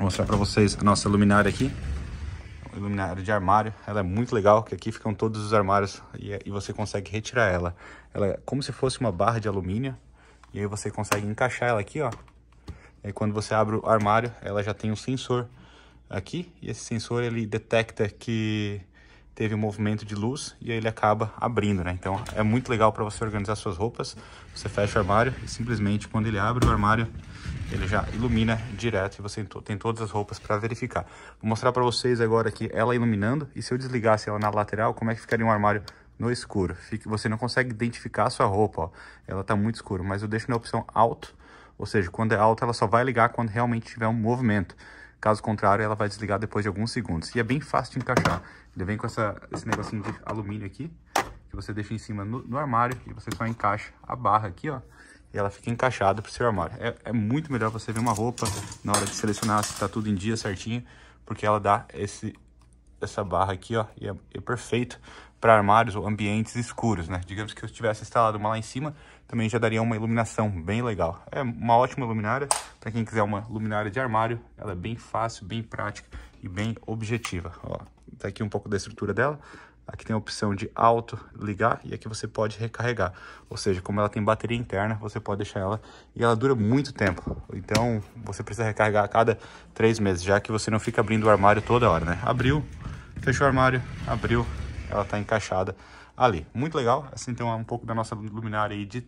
Vou mostrar para vocês a nossa luminária aqui. Luminária de armário. Ela é muito legal, que aqui ficam todos os armários e, e você consegue retirar ela. Ela é como se fosse uma barra de alumínio. E aí você consegue encaixar ela aqui, ó. E aí quando você abre o armário, ela já tem um sensor aqui. E esse sensor, ele detecta que teve um movimento de luz e aí ele acaba abrindo, né? Então é muito legal para você organizar suas roupas. Você fecha o armário e simplesmente quando ele abre o armário, ele já ilumina direto e você tem todas as roupas para verificar. Vou mostrar para vocês agora aqui ela iluminando e se eu desligasse ela na lateral, como é que ficaria um armário no escuro. Fique, você não consegue identificar a sua roupa, ó. ela está muito escura, mas eu deixo na opção alto, ou seja, quando é alto ela só vai ligar quando realmente tiver um movimento. Caso contrário, ela vai desligar depois de alguns segundos. E é bem fácil de encaixar. Ele vem com essa, esse negocinho de alumínio aqui, que você deixa em cima no, no armário e você só encaixa a barra aqui, ó e ela fica encaixada pro seu armário. É, é muito melhor você ver uma roupa na hora de selecionar se tá tudo em dia certinho, porque ela dá esse, essa barra aqui, ó, e é, é perfeito para armários ou ambientes escuros, né? Digamos que eu tivesse instalado uma lá em cima, também já daria uma iluminação bem legal. É uma ótima luminária, para quem quiser uma luminária de armário, ela é bem fácil, bem prática e bem objetiva. Ó, tá aqui um pouco da estrutura dela, Aqui tem a opção de alto ligar e aqui você pode recarregar. Ou seja, como ela tem bateria interna, você pode deixar ela e ela dura muito tempo. Então você precisa recarregar a cada três meses, já que você não fica abrindo o armário toda hora, né? Abriu, fechou o armário, abriu, ela está encaixada ali. Muito legal, assim então é um pouco da nossa luminária aí de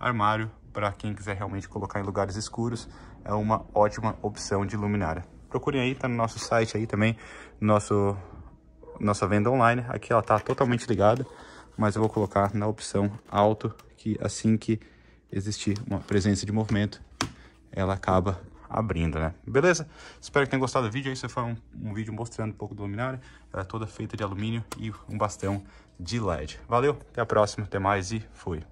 armário para quem quiser realmente colocar em lugares escuros, é uma ótima opção de luminária. Procurem aí, tá no nosso site aí também, nosso nossa venda online. Aqui ela está totalmente ligada, mas eu vou colocar na opção alto, que assim que existir uma presença de movimento, ela acaba abrindo, né? Beleza? Espero que tenham gostado do vídeo. Isso foi um, um vídeo mostrando um pouco do luminário. Ela é toda feita de alumínio e um bastão de LED. Valeu, até a próxima, até mais e fui!